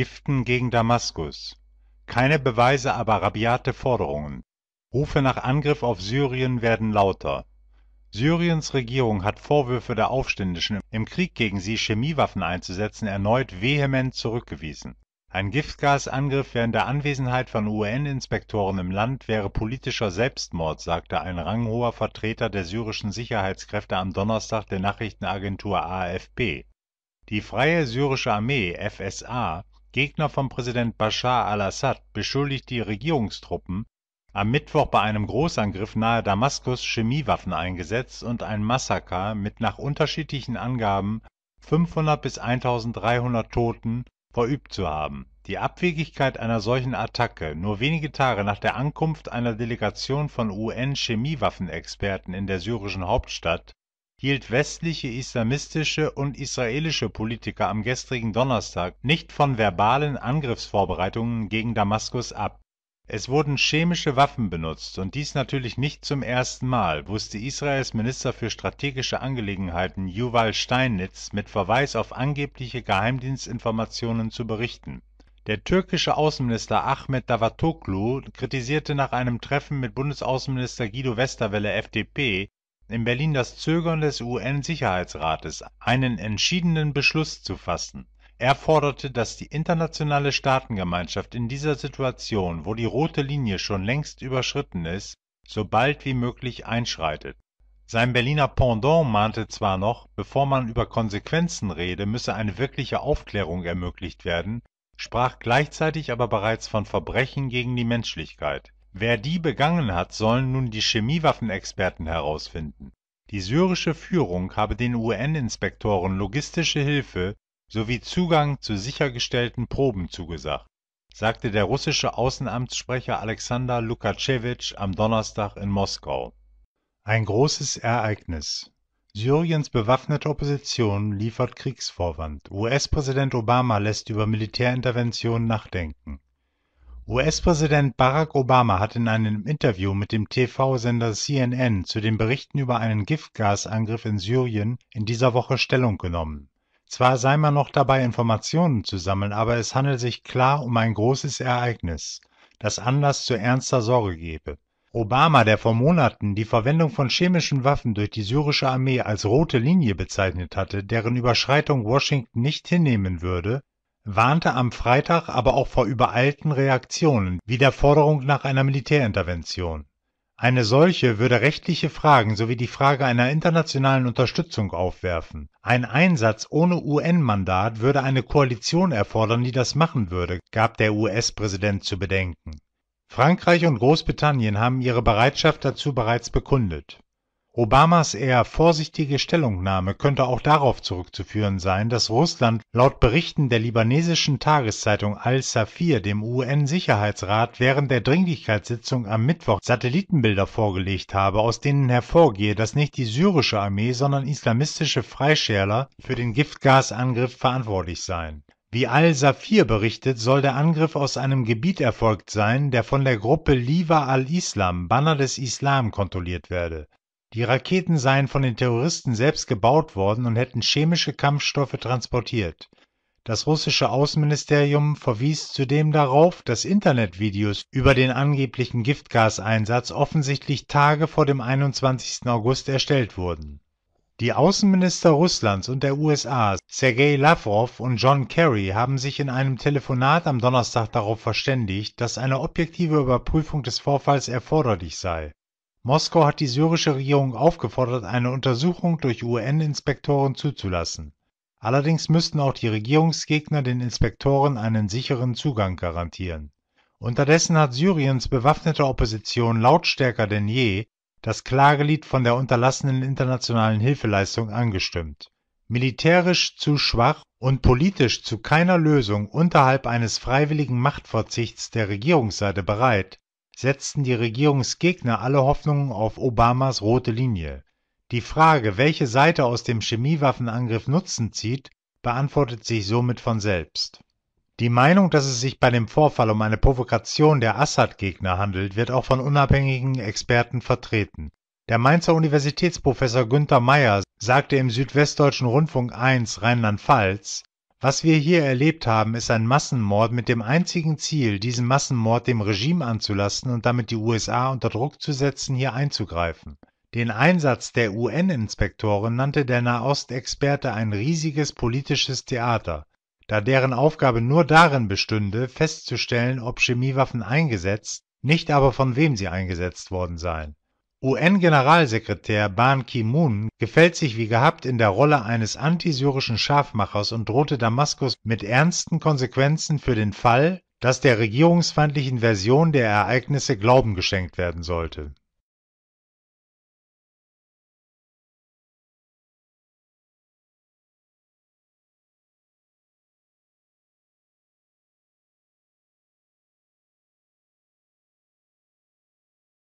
giften gegen damaskus keine beweise aber rabiate forderungen rufe nach angriff auf syrien werden lauter syriens regierung hat vorwürfe der aufständischen im krieg gegen sie chemiewaffen einzusetzen erneut vehement zurückgewiesen ein giftgasangriff während der anwesenheit von un-inspektoren im land wäre politischer selbstmord sagte ein ranghoher vertreter der syrischen sicherheitskräfte am donnerstag der nachrichtenagentur afp die freie syrische armee FSA gegner von präsident Bashar al assad beschuldigt die regierungstruppen am mittwoch bei einem großangriff nahe damaskus chemiewaffen eingesetzt und ein massaker mit nach unterschiedlichen angaben bis toten verübt zu haben die abwegigkeit einer solchen attacke nur wenige tage nach der ankunft einer delegation von un chemiewaffenexperten in der syrischen hauptstadt hielt westliche islamistische und israelische Politiker am gestrigen Donnerstag nicht von verbalen Angriffsvorbereitungen gegen Damaskus ab. Es wurden chemische Waffen benutzt und dies natürlich nicht zum ersten Mal, wusste Israels Minister für strategische Angelegenheiten Juval Steinitz mit Verweis auf angebliche Geheimdienstinformationen zu berichten. Der türkische Außenminister Ahmed Davatoglu kritisierte nach einem Treffen mit Bundesaußenminister Guido Westerwelle (FDP in Berlin das Zögern des UN-Sicherheitsrates, einen entschiedenen Beschluss zu fassen. Er forderte, dass die internationale Staatengemeinschaft in dieser Situation, wo die rote Linie schon längst überschritten ist, so bald wie möglich einschreitet. Sein Berliner Pendant mahnte zwar noch, bevor man über Konsequenzen rede, müsse eine wirkliche Aufklärung ermöglicht werden, sprach gleichzeitig aber bereits von Verbrechen gegen die Menschlichkeit wer die begangen hat sollen nun die chemiewaffenexperten herausfinden die syrische führung habe den un-inspektoren logistische hilfe sowie zugang zu sichergestellten proben zugesagt sagte der russische außenamtssprecher alexander lukaschewitsch am donnerstag in moskau ein großes ereignis syriens bewaffnete opposition liefert kriegsvorwand us-präsident obama lässt über militärintervention nachdenken US-Präsident Barack Obama hat in einem Interview mit dem TV-Sender CNN zu den Berichten über einen Giftgasangriff in Syrien in dieser Woche Stellung genommen. Zwar sei man noch dabei, Informationen zu sammeln, aber es handle sich klar um ein großes Ereignis, das Anlass zu ernster Sorge gebe. Obama, der vor Monaten die Verwendung von chemischen Waffen durch die syrische Armee als rote Linie bezeichnet hatte, deren Überschreitung Washington nicht hinnehmen würde warnte am Freitag aber auch vor übereilten Reaktionen wie der Forderung nach einer Militärintervention. Eine solche würde rechtliche Fragen sowie die Frage einer internationalen Unterstützung aufwerfen. Ein Einsatz ohne UN-Mandat würde eine Koalition erfordern, die das machen würde, gab der US-Präsident zu bedenken. Frankreich und Großbritannien haben ihre Bereitschaft dazu bereits bekundet Obamas eher vorsichtige Stellungnahme könnte auch darauf zurückzuführen sein, dass Russland laut Berichten der libanesischen Tageszeitung Al-Safir dem UN-Sicherheitsrat während der Dringlichkeitssitzung am Mittwoch Satellitenbilder vorgelegt habe, aus denen hervorgehe, dass nicht die syrische Armee, sondern islamistische Freischärler für den Giftgasangriff verantwortlich seien. Wie Al-Safir berichtet, soll der Angriff aus einem Gebiet erfolgt sein, der von der Gruppe Liva al-Islam (Banner des Islam) kontrolliert werde die Raketen seien von den Terroristen selbst gebaut worden und hätten chemische Kampfstoffe transportiert. Das russische Außenministerium verwies zudem darauf, dass Internetvideos über den angeblichen Giftgaseinsatz offensichtlich Tage vor dem 21. August erstellt wurden. Die Außenminister Russlands und der USA Sergei Lavrov und John Kerry haben sich in einem Telefonat am Donnerstag darauf verständigt, dass eine objektive Überprüfung des Vorfalls erforderlich sei Moskau hat die syrische Regierung aufgefordert, eine Untersuchung durch UN-Inspektoren zuzulassen. Allerdings müssten auch die Regierungsgegner den Inspektoren einen sicheren Zugang garantieren. Unterdessen hat Syriens bewaffnete Opposition lautstärker denn je das Klagelied von der unterlassenen internationalen Hilfeleistung angestimmt. Militärisch zu schwach und politisch zu keiner Lösung unterhalb eines freiwilligen Machtverzichts der Regierungsseite bereit setzten die Regierungsgegner alle Hoffnungen auf Obamas rote Linie. Die Frage, welche Seite aus dem Chemiewaffenangriff Nutzen zieht, beantwortet sich somit von selbst. Die Meinung, dass es sich bei dem Vorfall um eine Provokation der Assad-Gegner handelt, wird auch von unabhängigen Experten vertreten. Der Mainzer Universitätsprofessor Günther Meyer sagte im Südwestdeutschen Rundfunk 1 Rheinland-Pfalz was wir hier erlebt haben, ist ein Massenmord mit dem einzigen Ziel, diesen Massenmord dem Regime anzulasten und damit die USA unter Druck zu setzen, hier einzugreifen. Den Einsatz der UN-Inspektoren nannte der Nahost-Experte ein riesiges politisches Theater, da deren Aufgabe nur darin bestünde, festzustellen, ob Chemiewaffen eingesetzt, nicht aber von wem sie eingesetzt worden seien UN-Generalsekretär Ban Ki-moon gefällt sich wie gehabt in der Rolle eines antisyrischen Scharfmachers und drohte Damaskus mit ernsten Konsequenzen für den Fall, dass der regierungsfeindlichen Version der Ereignisse Glauben geschenkt werden sollte